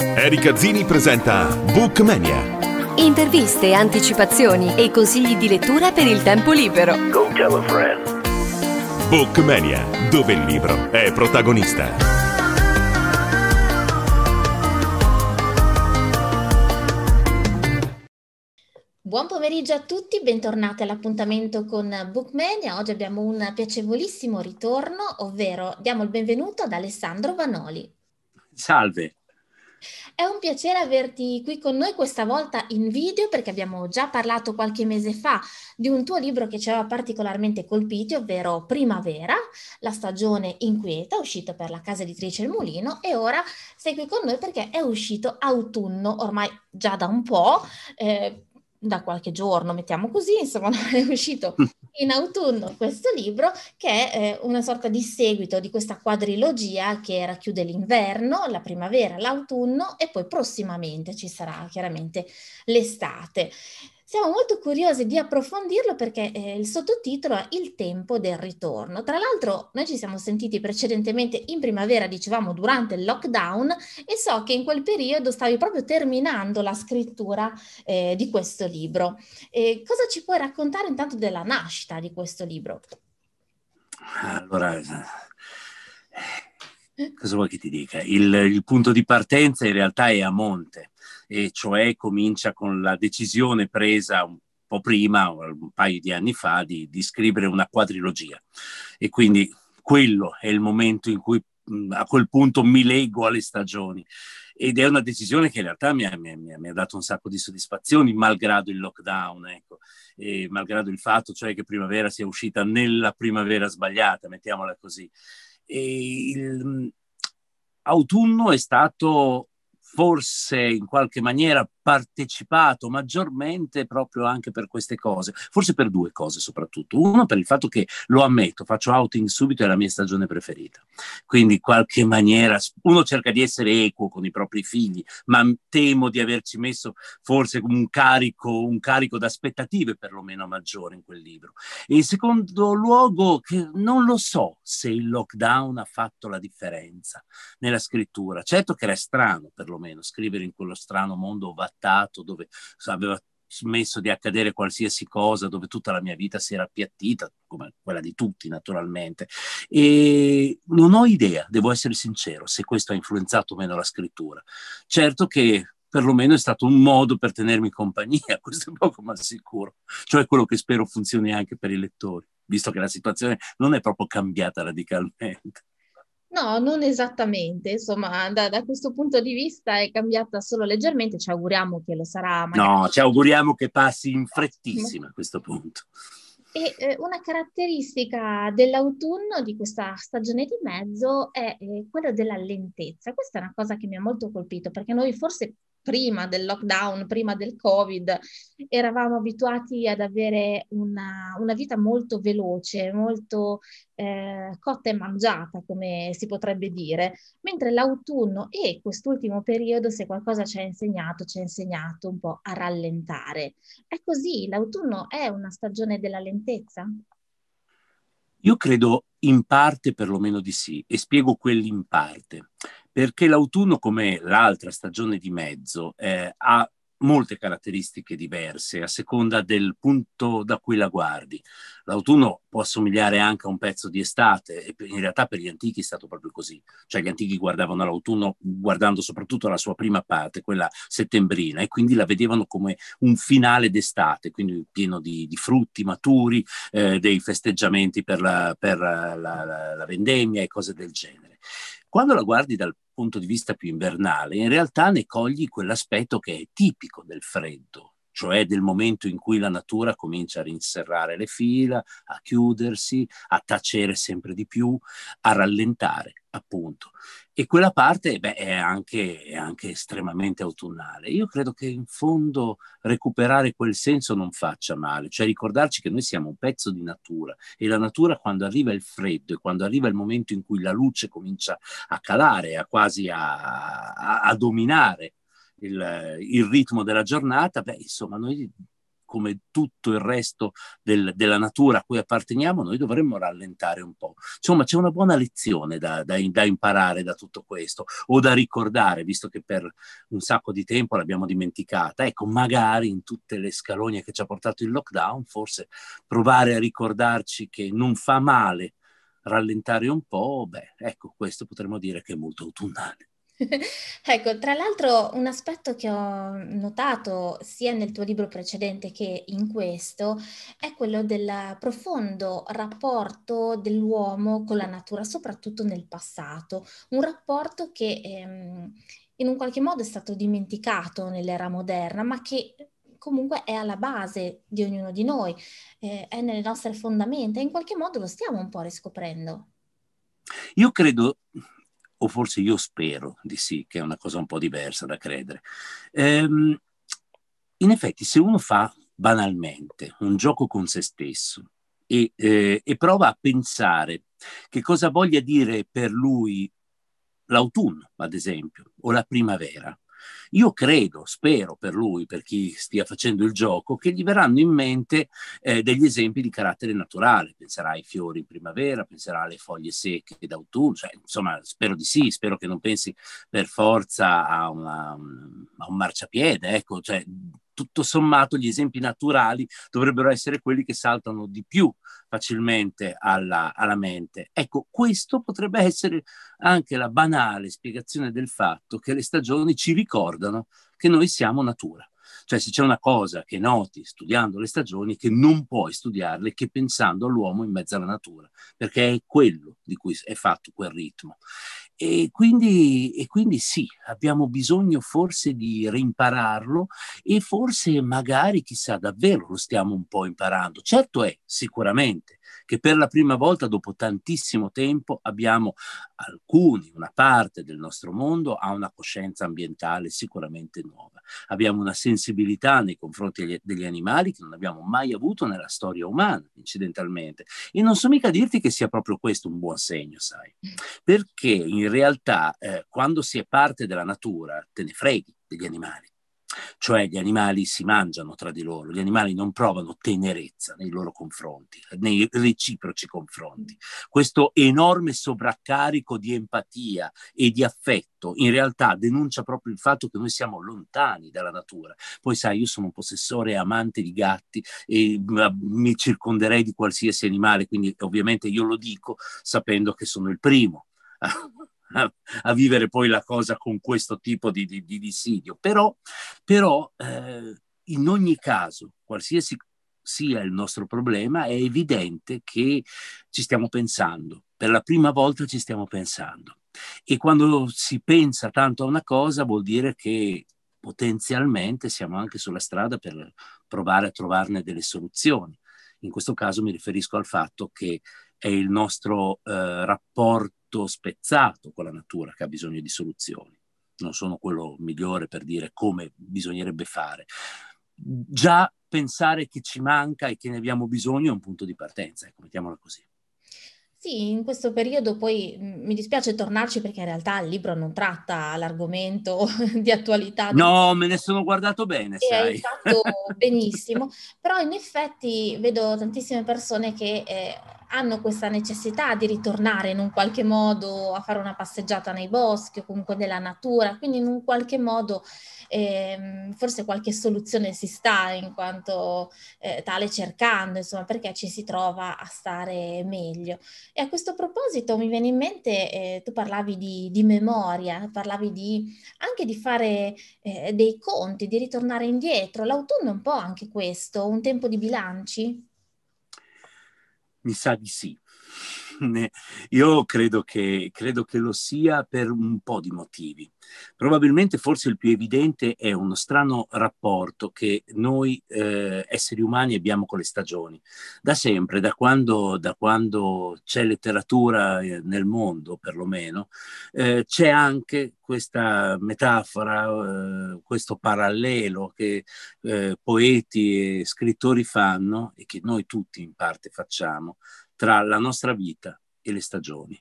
Erika Zini presenta Bookmania. Interviste, anticipazioni e consigli di lettura per il tempo libero. Go tell a friend. Bookmania, dove il libro è protagonista. Buon pomeriggio a tutti, bentornati all'appuntamento con Bookmania. Oggi abbiamo un piacevolissimo ritorno, ovvero diamo il benvenuto ad Alessandro Vanoli. Salve, è un piacere averti qui con noi questa volta in video perché abbiamo già parlato qualche mese fa di un tuo libro che ci aveva particolarmente colpiti, ovvero Primavera, la stagione inquieta, uscito per la casa editrice Il Mulino e ora sei qui con noi perché è uscito autunno, ormai già da un po'. Eh, da qualche giorno, mettiamo così, insomma, è uscito mm. in autunno questo libro che è eh, una sorta di seguito di questa quadrilogia che racchiude l'inverno, la primavera, l'autunno e poi prossimamente ci sarà chiaramente l'estate. Siamo molto curiosi di approfondirlo perché eh, il sottotitolo è Il tempo del ritorno. Tra l'altro noi ci siamo sentiti precedentemente in primavera, dicevamo durante il lockdown e so che in quel periodo stavi proprio terminando la scrittura eh, di questo libro. Eh, cosa ci puoi raccontare intanto della nascita di questo libro? Allora, cosa vuoi che ti dica? Il, il, punto di partenza in realtà è a monte, e cioè comincia con la decisione presa un po' prima, un paio di anni fa, di, di scrivere una quadrilogia. E quindi quello è il momento in cui a quel punto mi leggo alle stagioni. Ed è una decisione che in realtà mi ha, mi ha, mi ha dato un sacco di soddisfazioni, malgrado il lockdown, ecco. malgrado il fatto cioè, che primavera sia uscita nella primavera sbagliata, mettiamola così l'autunno mm, è stato forse in qualche maniera partecipato maggiormente proprio anche per queste cose, forse per due cose soprattutto. Uno per il fatto che lo ammetto, faccio outing subito, è la mia stagione preferita. Quindi in qualche maniera uno cerca di essere equo con i propri figli, ma temo di averci messo forse un carico, un carico d'aspettative perlomeno maggiore in quel libro. E in secondo luogo, che non lo so se il lockdown ha fatto la differenza nella scrittura. Certo che era strano perlomeno scrivere in quello strano mondo ovattato appiattato, dove aveva smesso di accadere qualsiasi cosa, dove tutta la mia vita si era appiattita, come quella di tutti naturalmente. E non ho idea, devo essere sincero, se questo ha influenzato o meno la scrittura. Certo che perlomeno è stato un modo per tenermi compagnia, questo è poco ma sicuro, cioè quello che spero funzioni anche per i lettori, visto che la situazione non è proprio cambiata radicalmente. No, non esattamente, insomma, da, da, questo punto di vista è cambiata solo leggermente, ci auguriamo che lo sarà. No, ci auguriamo che passi in frettissima a questo punto. E eh, una caratteristica dell'autunno, di questa stagione di mezzo, è eh, quella della lentezza. Questa è una cosa che mi ha molto colpito, perché noi forse prima del lockdown, prima del Covid, eravamo abituati ad avere una, una vita molto veloce, molto eh, cotta e mangiata, come si potrebbe dire, mentre l'autunno e quest'ultimo periodo, se qualcosa ci ha insegnato, ci ha insegnato un po' a rallentare. È così, l'autunno è una stagione della lentezza? Io credo in parte perlomeno di sì e spiego quell'in parte perché l'autunno, come l'altra stagione di mezzo, eh, ha molte caratteristiche diverse a seconda del punto da cui la guardi. L'autunno può assomigliare anche a un pezzo di estate e in realtà per gli antichi è stato proprio così, cioè gli antichi guardavano l'autunno guardando soprattutto la sua prima parte, quella settembrina, e quindi la vedevano come un finale d'estate, quindi pieno di, di frutti maturi, eh, dei festeggiamenti per, la, per la, la, la vendemmia e cose del genere. Quando la guardi dal punto di vista più invernale, in realtà ne cogli quell'aspetto che è tipico del freddo, cioè del momento in cui la natura comincia a rinserrare le fila, a chiudersi, a tacere sempre di più, a rallentare, appunto. E quella parte beh, è, anche, è, anche, estremamente autunnale. Io credo che in fondo recuperare quel senso non faccia male, cioè ricordarci che noi siamo un pezzo di natura e la natura quando arriva il freddo e quando arriva il momento in cui la luce comincia a calare, a quasi a, a, a dominare il, il, ritmo della giornata, beh, insomma, noi come tutto il resto del, della natura a cui apparteniamo, noi dovremmo rallentare un po'. Insomma, c'è una buona lezione da, da, da imparare da tutto questo o da ricordare, visto che per un sacco di tempo l'abbiamo dimenticata. Ecco, magari in tutte le scalogne che ci ha portato il lockdown, forse provare a ricordarci che non fa male rallentare un po', beh, ecco, questo potremmo dire che è molto autunnale. ecco, tra l'altro un aspetto che ho notato sia nel tuo libro precedente che in questo è quello del profondo rapporto dell'uomo con la natura, soprattutto nel passato, un rapporto che ehm, in un qualche modo è stato dimenticato nell'era moderna, ma che comunque è alla base di ognuno di noi, eh, è nelle nostre fondamenta e in qualche modo lo stiamo un po' riscoprendo. Io credo o forse io spero di sì, che è una cosa un po' diversa da credere. Ehm, in effetti, se uno fa banalmente un gioco con se stesso e, eh, e prova a pensare che cosa voglia dire per lui l'autunno, ad esempio, o la primavera, io credo, spero per lui, per chi stia facendo il gioco, che gli verranno in mente eh, degli esempi di carattere naturale. Penserà ai fiori in primavera, penserà alle foglie secche d'autunno, cioè, insomma, spero di sì, spero che non pensi per forza a, una, a un marciapiede, ecco, cioè, tutto sommato gli esempi naturali dovrebbero essere quelli che saltano di più facilmente alla, alla mente. Ecco, questo potrebbe essere anche la banale spiegazione del fatto che le stagioni ci ricordano che noi siamo natura. Cioè se c'è una cosa che noti studiando le stagioni che non puoi studiarle che pensando all'uomo in mezzo alla natura, perché è quello di cui è fatto quel ritmo. E quindi, e quindi sì, abbiamo bisogno forse di rimpararlo e forse magari, chissà, davvero lo stiamo un po' imparando. Certo è, sicuramente, che per la prima volta dopo tantissimo tempo abbiamo alcuni, una parte del nostro mondo ha una coscienza ambientale sicuramente nuova. Abbiamo una sensibilità nei confronti degli, animali che non abbiamo mai avuto nella storia umana, incidentalmente. E non so mica dirti che sia proprio questo un buon segno, sai, perché in realtà eh, quando si è parte della natura te ne freghi degli animali cioè gli animali si mangiano tra di loro, gli animali non provano tenerezza nei loro confronti, nei reciproci confronti. Questo enorme sovraccarico di empatia e di affetto in realtà denuncia proprio il fatto che noi siamo lontani dalla natura. Poi sai, io sono un possessore amante di gatti e mi circonderei di qualsiasi animale, quindi ovviamente io lo dico sapendo che sono il primo a, a, vivere poi la cosa con questo tipo di, di, di dissidio. Però, però eh, in ogni caso, qualsiasi sia il nostro problema, è evidente che ci stiamo pensando. Per la prima volta ci stiamo pensando. E quando si pensa tanto a una cosa vuol dire che potenzialmente siamo anche sulla strada per provare a trovarne delle soluzioni. In questo caso mi riferisco al fatto che è il nostro eh, rapporto spezzato con la natura che ha bisogno di soluzioni. Non sono quello migliore per dire come bisognerebbe fare. Già pensare che ci manca e che ne abbiamo bisogno è un punto di partenza, ecco, mettiamola così. Sì, in questo periodo poi mm, mi dispiace tornarci perché in realtà il libro non tratta l'argomento di attualità. No, me ne sono guardato bene. E eh, sai. hai fatto benissimo, però in effetti vedo tantissime persone che eh, hanno questa necessità di ritornare in un qualche modo a fare una passeggiata nei boschi o comunque nella natura, quindi in un qualche modo eh, forse qualche soluzione si sta in quanto eh, tale cercando, insomma, perché ci si trova a stare meglio. E a questo proposito mi viene in mente, eh, tu parlavi di, di, memoria, parlavi di, anche di fare eh, dei conti, di ritornare indietro, l'autunno è un po' anche questo, un tempo di bilanci? missá si. Io credo che, credo che lo sia per un po' di motivi. Probabilmente forse il più evidente è uno strano rapporto che noi eh, esseri umani abbiamo con le stagioni. Da sempre, da quando, da quando c'è letteratura eh, nel mondo perlomeno, eh, c'è anche questa metafora, eh, questo parallelo che eh, poeti e scrittori fanno e che noi tutti in parte facciamo tra la nostra vita e le stagioni.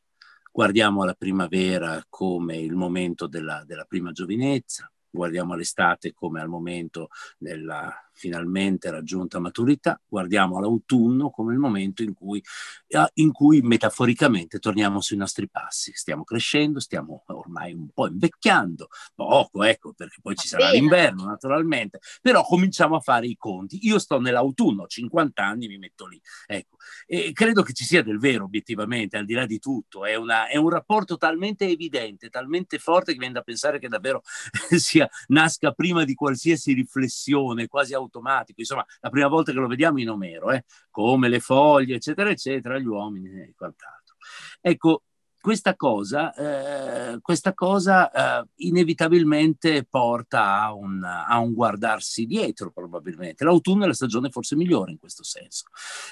Guardiamo la primavera come il momento della, della prima giovinezza, guardiamo l'estate come al momento della finalmente raggiunta maturità, guardiamo all'autunno come il momento in cui, eh, in cui metaforicamente torniamo sui nostri passi, stiamo crescendo, stiamo ormai un po' invecchiando, poco ecco perché poi ci sarà l'inverno naturalmente, però cominciamo a fare i conti, io sto nell'autunno, 50 anni mi metto lì, ecco, e credo che ci sia del vero obiettivamente, al di là di tutto, è, una, è un rapporto talmente evidente, talmente forte che viene da pensare che davvero sia, nasca prima di qualsiasi riflessione quasi automatica automatico, insomma la prima volta che lo vediamo in Omero, eh, come le foglie eccetera eccetera, gli uomini eh, e quant'altro. Ecco, questa cosa, eh, questa cosa eh, inevitabilmente porta a un, a un, guardarsi dietro, probabilmente. L'autunno è la stagione forse migliore in questo senso.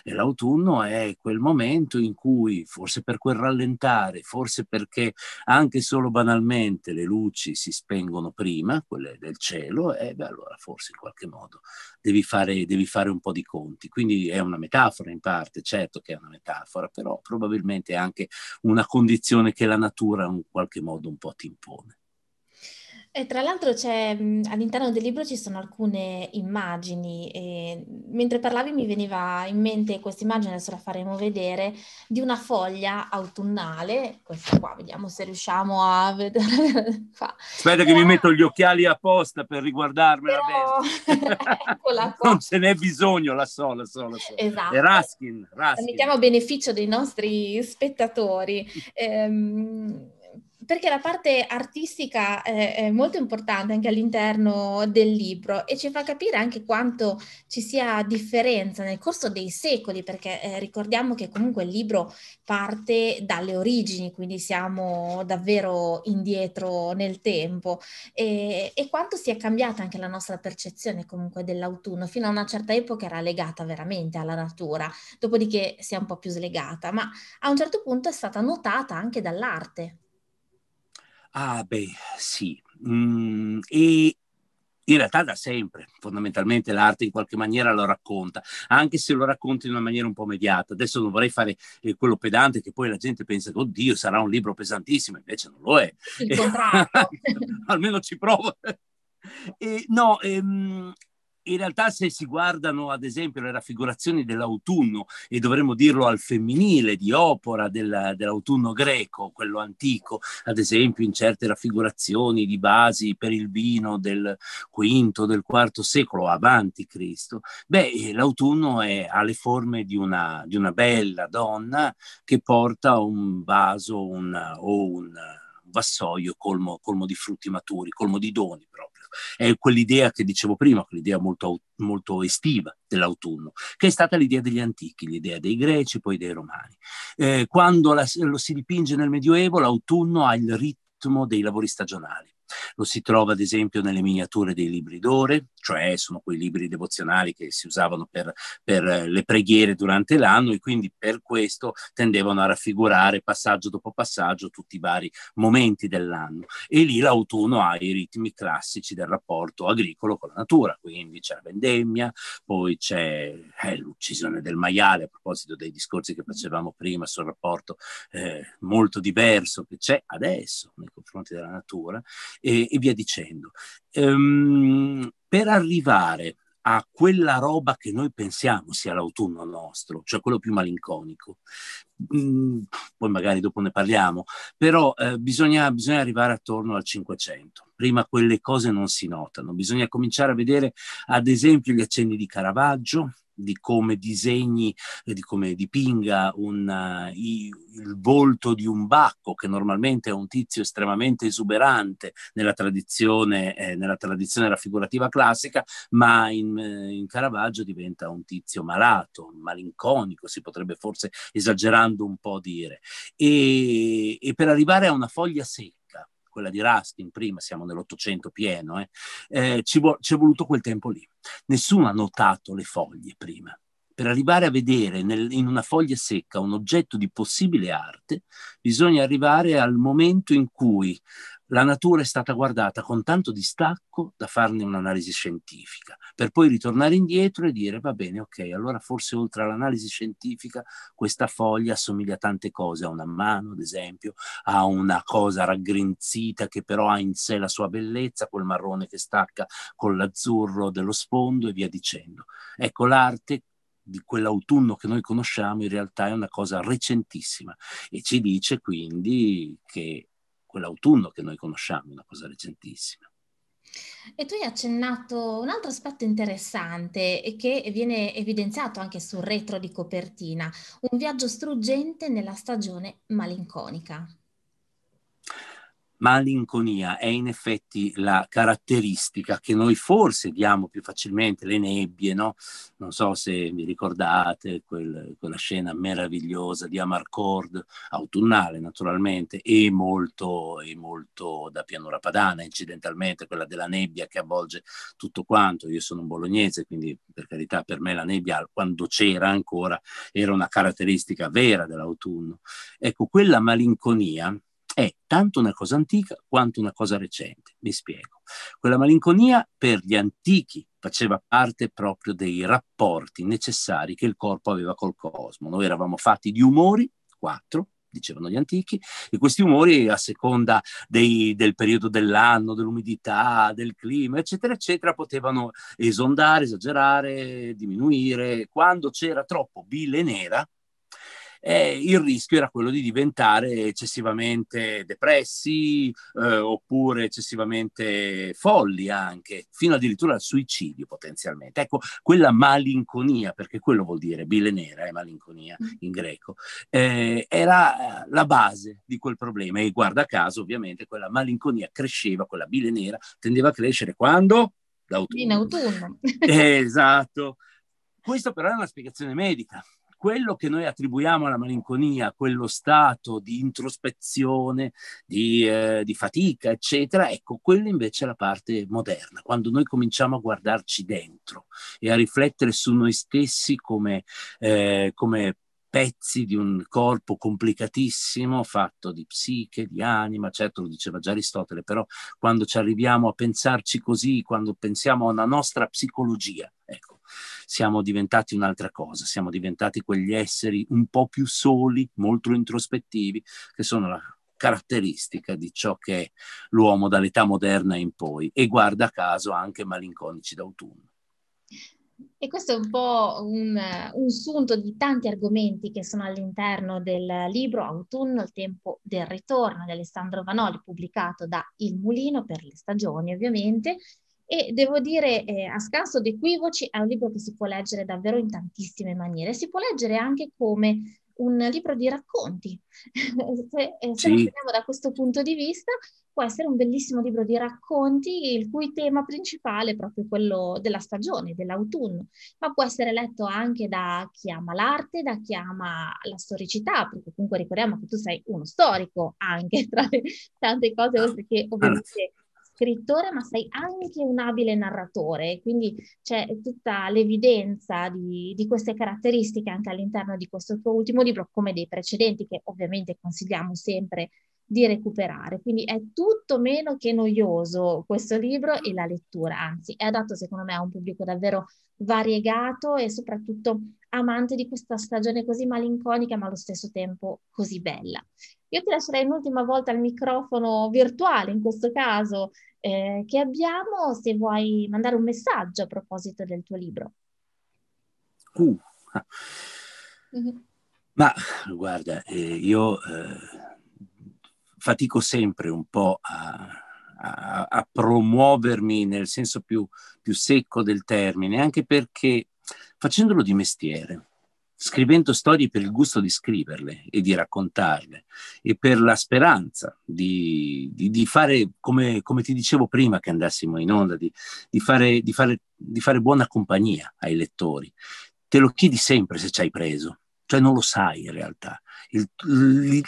E l'autunno è quel momento in cui, forse per quel rallentare, forse perché anche solo banalmente le luci si spengono prima, quelle del cielo, e eh, beh, allora forse in qualche modo devi fare, devi fare un po' di conti. Quindi è una metafora in parte, certo che è una metafora, però probabilmente è anche una condizione condizione che la natura in qualche modo un po' ti impone. E tra l'altro c'è, all'interno del libro ci sono alcune immagini e mentre parlavi mi veniva in mente questa immagine, adesso la faremo vedere, di una foglia autunnale, questa qua, vediamo se riusciamo a vedere qua. Aspetta che eh, mi metto gli occhiali apposta per riguardarmela però... bene. non ce n'è bisogno, la so, la so, la so. Esatto. È Raskin, Raskin. mettiamo a beneficio dei nostri spettatori. ehm, perché la parte artistica è molto importante anche all'interno del libro e ci fa capire anche quanto ci sia differenza nel corso dei secoli, perché eh, ricordiamo che comunque il libro parte dalle origini, quindi siamo davvero indietro nel tempo e, e quanto sia cambiata anche la nostra percezione comunque dell'autunno. Fino a una certa epoca era legata veramente alla natura, dopodiché si è un po' più slegata, ma a un certo punto è stata notata anche dall'arte. Ah, beh, sì. Mm, e in realtà da sempre, fondamentalmente l'arte in qualche maniera lo racconta, anche se lo racconta in una maniera un po' mediata. Adesso non vorrei fare eh, quello pedante che poi la gente pensa oddio, sarà un libro pesantissimo, invece non lo è. Il contrario. Almeno ci provo. Eh, no, ehm, in realtà se si guardano ad esempio le raffigurazioni dell'autunno, e dovremmo dirlo al femminile di opera del, dell'autunno greco, quello antico, ad esempio in certe raffigurazioni di basi per il vino del V, del IV secolo avanti Cristo, beh, eh, l'autunno è, ha le forme di una, di una bella donna che porta un vaso un, o un vassoio colmo, colmo di frutti maturi, colmo di doni è quell'idea che dicevo prima, quell'idea molto, molto estiva dell'autunno, che è stata l'idea degli antichi, l'idea dei greci, poi dei romani. Eh, quando la, lo si dipinge nel Medioevo, l'autunno ha il ritmo dei lavori stagionali lo si trova ad esempio nelle miniature dei libri d'ore, cioè sono quei libri devozionali che si usavano per, per eh, le preghiere durante l'anno e quindi per questo tendevano a raffigurare passaggio dopo passaggio tutti i vari momenti dell'anno. E lì l'autunno ha i ritmi classici del rapporto agricolo con la natura, quindi c'è la vendemmia, poi c'è eh, l'uccisione del maiale, a proposito dei discorsi che facevamo prima sul rapporto eh, molto diverso che c'è adesso nei confronti della natura, e, e via dicendo. Ehm, per arrivare a quella roba che noi pensiamo sia l'autunno nostro, cioè quello più malinconico. Mm, poi magari dopo ne parliamo, però eh, bisogna, bisogna, arrivare attorno al 500. Prima quelle cose non si notano, bisogna cominciare a vedere ad esempio gli accenni di Caravaggio, di come disegni, eh, di come dipinga un, eh, il volto di un Bacco, che normalmente è un tizio estremamente esuberante nella tradizione, eh, nella tradizione raffigurativa classica, ma in, eh, in, Caravaggio diventa un tizio malato, malinconico, si potrebbe forse esagerando un po' dire. E, e per arrivare a una foglia secca, quella di Ruskin prima, siamo nell'Ottocento pieno, eh, eh, ci, vo- è voluto quel tempo lì. Nessuno ha notato le foglie prima. Per arrivare a vedere nel, in una foglia secca un oggetto di possibile arte, bisogna arrivare al momento in cui la natura è stata guardata con tanto distacco da farne un'analisi scientifica per poi ritornare indietro e dire va bene, ok, allora forse oltre all'analisi scientifica questa foglia assomiglia a tante cose, a una mano ad esempio, a una cosa raggrinzita che però ha in sé la sua bellezza, quel marrone che stacca con l'azzurro dello sfondo e via dicendo. Ecco, l'arte di quell'autunno che noi conosciamo in realtà è una cosa recentissima e ci dice quindi che quell'autunno che noi conosciamo è una cosa recentissima. E tu hai accennato un altro aspetto interessante e che viene evidenziato anche sul retro di copertina, un viaggio struggente nella stagione malinconica malinconia è in effetti la caratteristica che noi forse diamo più facilmente, le nebbie, no? Non so se vi ricordate quel, quella scena meravigliosa di Amarcord, autunnale naturalmente, e molto, e molto da pianura padana, incidentalmente quella della nebbia che avvolge tutto quanto. Io sono un bolognese, quindi per carità per me la nebbia, quando c'era ancora, era una caratteristica vera dell'autunno. Ecco, quella malinconia è tanto una cosa antica quanto una cosa recente. Mi spiego. Quella malinconia per gli antichi faceva parte proprio dei rapporti necessari che il corpo aveva col cosmo. Noi eravamo fatti di umori, quattro, dicevano gli antichi, e questi umori a seconda dei, del periodo dell'anno, dell'umidità, del clima, eccetera, eccetera, potevano esondare, esagerare, diminuire. Quando c'era troppo bile nera, eh, il rischio era quello di diventare eccessivamente depressi eh, oppure eccessivamente folli anche, fino addirittura al suicidio potenzialmente. Ecco, quella malinconia, perché quello vuol dire bile nera, è eh, malinconia mm. in greco, eh, era la base di quel problema e guarda caso ovviamente quella malinconia cresceva, quella bile nera tendeva a crescere quando? D'autunno. In autunno. Eh, esatto. Questa però è una spiegazione medica, quello che noi attribuiamo alla malinconia, quello stato di introspezione, di, eh, di, fatica, eccetera, ecco, quella invece è la parte moderna, quando noi cominciamo a guardarci dentro e a riflettere su noi stessi come, eh, come pezzi di un corpo complicatissimo fatto di psiche, di anima, certo lo diceva già Aristotele, però quando ci arriviamo a pensarci così, quando pensiamo alla nostra psicologia, ecco, siamo diventati un'altra cosa, siamo diventati quegli esseri un po' più soli, molto introspettivi, che sono la caratteristica di ciò che è l'uomo dall'età moderna in poi e guarda caso anche malinconici d'autunno. E questo è un po' un, eh, un, sunto di tanti argomenti che sono all'interno del libro Autunno, il tempo del ritorno di Alessandro Vanoli, pubblicato da Il Mulino per le stagioni ovviamente, e devo dire eh, a scanso di equivoci è un libro che si può leggere davvero in tantissime maniere, si può leggere anche come un libro di racconti. se, eh, se sì. lo vediamo da questo punto di vista, può essere un bellissimo libro di racconti, il cui tema principale è proprio quello della stagione, dell'autunno, ma può essere letto anche da chi ama l'arte, da chi ama la storicità, perché comunque ricordiamo che tu sei uno storico anche, tra le tante cose, oltre che ah. ovviamente scrittore, ma sei anche un abile narratore, quindi c'è tutta l'evidenza di, di queste caratteristiche anche all'interno di questo tuo ultimo libro, come dei precedenti, che ovviamente consigliamo sempre di recuperare. Quindi è tutto meno che noioso questo libro e la lettura, anzi è adatto secondo me a un pubblico davvero variegato e soprattutto amante di questa stagione così malinconica ma allo stesso tempo così bella. Io ti lascerei un'ultima volta il microfono virtuale in questo caso eh, che abbiamo, se vuoi mandare un messaggio a proposito del tuo libro. Uh. Mm-hmm. Ma guarda, eh, io eh, fatico sempre un po' a, a, a promuovermi nel senso più, più secco del termine, anche perché facendolo di mestiere, scrivendo storie per il gusto di scriverle e di raccontarle e per la speranza di, di, di fare, come, come, ti dicevo prima che andassimo in onda, di fare, fare, di, fare, buona compagnia ai lettori. Te lo chiedi sempre se ci hai preso, cioè non lo sai in realtà. Il,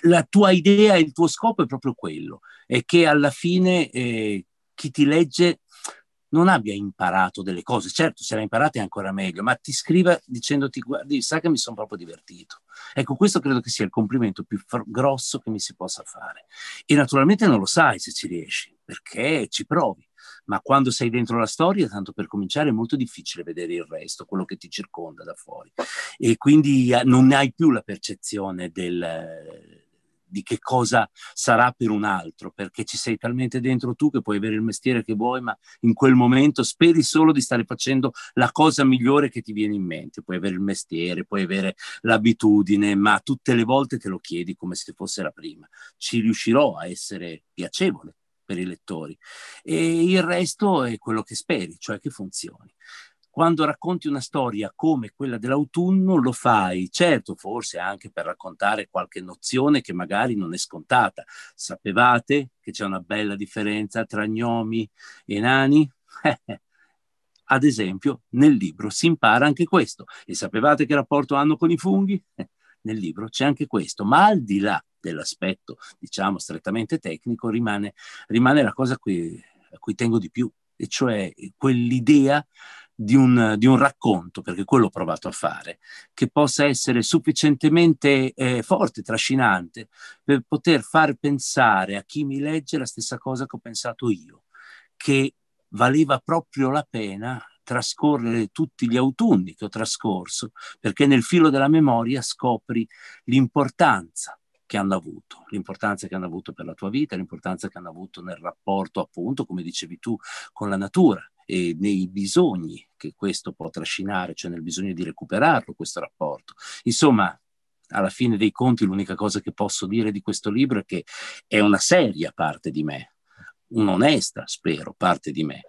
la tua idea e il tuo scopo è proprio quello, è che alla fine eh, chi ti legge non abbia imparato delle cose, certo se le ha imparate è ancora meglio, ma ti scriva dicendoti guardi, sa che mi sono proprio divertito. Ecco, questo credo che sia il complimento più fr- grosso che mi si possa fare. E naturalmente non lo sai se ci riesci, perché ci provi, ma quando sei dentro la storia, tanto per cominciare, è molto difficile vedere il resto, quello che ti circonda da fuori. E quindi eh, non hai più la percezione del di che cosa sarà per un altro, perché ci sei talmente dentro tu che puoi avere il mestiere che vuoi, ma in quel momento speri solo di stare facendo la cosa migliore che ti viene in mente. Puoi avere il mestiere, puoi avere l'abitudine, ma tutte le volte te lo chiedi come se fosse la prima. Ci riuscirò a essere piacevole per i lettori e il resto è quello che speri, cioè che funzioni quando racconti una storia come quella dell'autunno lo fai, certo, forse anche per raccontare qualche nozione che magari non è scontata. Sapevate che c'è una bella differenza tra gnomi e nani? Ad esempio, nel libro si impara anche questo. E sapevate che rapporto hanno con i funghi? Nel libro c'è anche questo, ma al di là dell'aspetto, diciamo, strettamente tecnico, rimane, rimane la cosa a cui, a cui tengo di più, e cioè quell'idea di un, di un, racconto, perché quello ho provato a fare, che possa essere sufficientemente eh, forte, trascinante, per poter far pensare a chi mi legge la stessa cosa che ho pensato io, che valeva proprio la pena trascorrere tutti gli autunni che ho trascorso, perché nel filo della memoria scopri l'importanza che hanno avuto, l'importanza che hanno avuto per la tua vita, l'importanza che hanno avuto nel rapporto, appunto, come dicevi tu, con la natura, e nei bisogni che questo può trascinare, cioè nel bisogno di recuperarlo questo rapporto. Insomma, alla fine dei conti l'unica cosa che posso dire di questo libro è che è una seria parte di me, un'onesta, spero, parte di me.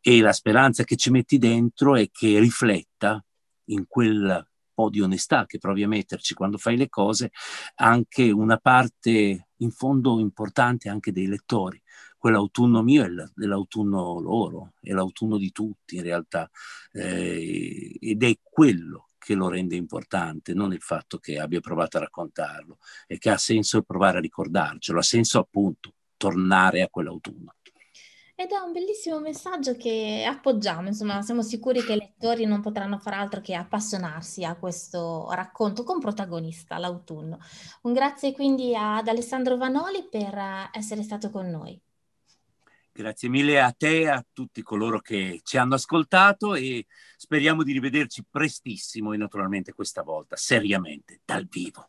E la speranza che ci metti dentro è che rifletta in quel po' di onestà che provi a metterci quando fai le cose, anche una parte in fondo importante anche dei lettori, quell'autunno mio è l'autunno loro, è l'autunno di tutti in realtà eh, ed è quello che lo rende importante, non il fatto che abbia provato a raccontarlo e che ha senso provare a ricordarcelo, ha senso appunto tornare a quell'autunno. Ed è un bellissimo messaggio che appoggiamo, insomma, siamo sicuri che i lettori non potranno far altro che appassionarsi a questo racconto con protagonista l'autunno. Un grazie quindi ad Alessandro Vanoli per essere stato con noi. Grazie mille a te, e a tutti coloro che ci hanno ascoltato e speriamo di rivederci prestissimo e naturalmente questa volta seriamente dal vivo.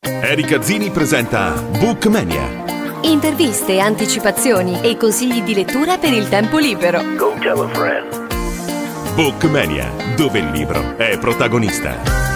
Erika Zini presenta Bookmania. Interviste, anticipazioni e consigli di lettura per il tempo libero. Go tell a friend. Bookmania, dove il libro è protagonista.